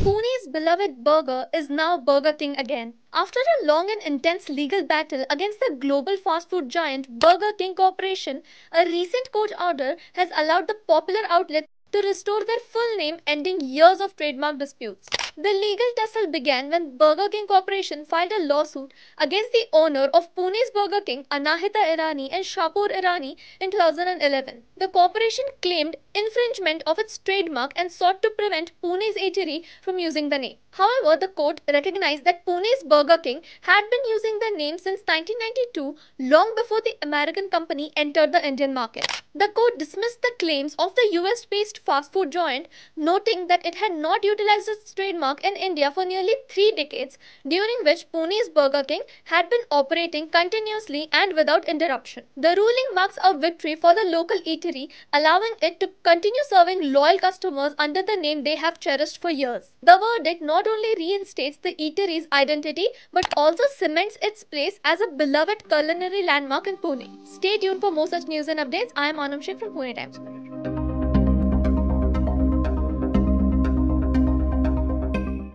Pune's beloved burger is now Burger King again. After a long and intense legal battle against the global fast food giant Burger King Corporation, a recent court order has allowed the popular outlet to restore their full name, ending years of trademark disputes. The legal tussle began when Burger King Corporation filed a lawsuit against the owner of Pune's Burger King, Anahita Irani and Shapur Irani, in 2011. The corporation claimed infringement of its trademark and sought to prevent Pune's eatery from using the name. However, the court recognized that Pune's Burger King had been using the name since 1992, long before the American company entered the Indian market. The court dismissed the claims of the US based fast food giant, noting that it had not utilized its trademark in India for nearly three decades, during which Pune's Burger King had been operating continuously and without interruption. The ruling marks a victory for the local eatery, allowing it to continue serving loyal customers under the name they have cherished for years. The verdict not only reinstates the eatery's identity but also cements its place as a beloved culinary landmark in Pune. Stay tuned for more such news and updates. I am Anam Shik from Pune Times.